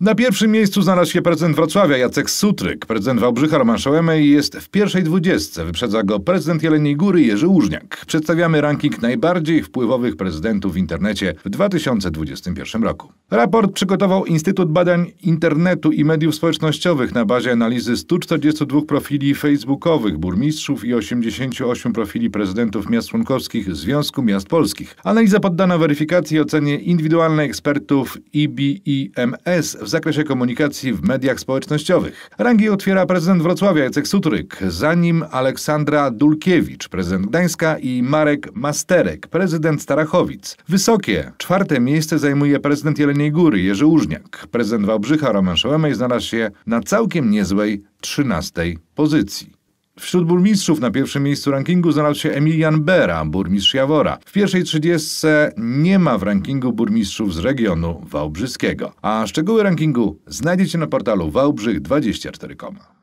Na pierwszym miejscu znalazł się prezydent Wrocławia Jacek Sutryk. Prezydent Wałbrzycha Roman Szołemej jest w pierwszej dwudziestce. Wyprzedza go prezydent Jeleniej Góry Jerzy Łóżniak. Przedstawiamy ranking najbardziej wpływowych prezydentów w internecie w 2021 roku. Raport przygotował Instytut Badań Internetu i Mediów Społecznościowych na bazie analizy 142 profili facebookowych burmistrzów i 88 profili prezydentów miast członkowskich Związku Miast Polskich. Analiza poddana weryfikacji i ocenie indywidualnej ekspertów IBIMS w zakresie komunikacji w mediach społecznościowych. Rangi otwiera prezydent Wrocławia Jacek Sutryk, za nim Aleksandra Dulkiewicz, prezydent Gdańska i Marek Masterek, prezydent Starachowic. Wysokie czwarte miejsce zajmuje prezydent Jeleniej Góry Jerzy Użniak. Prezydent Wałbrzycha Roman Szołemej znalazł się na całkiem niezłej 13 pozycji. Wśród burmistrzów na pierwszym miejscu rankingu znalazł się Emilian Bera, burmistrz Jawora. W pierwszej trzydziestce nie ma w rankingu burmistrzów z regionu wałbrzyskiego. A szczegóły rankingu znajdziecie na portalu wałbrzych24.com.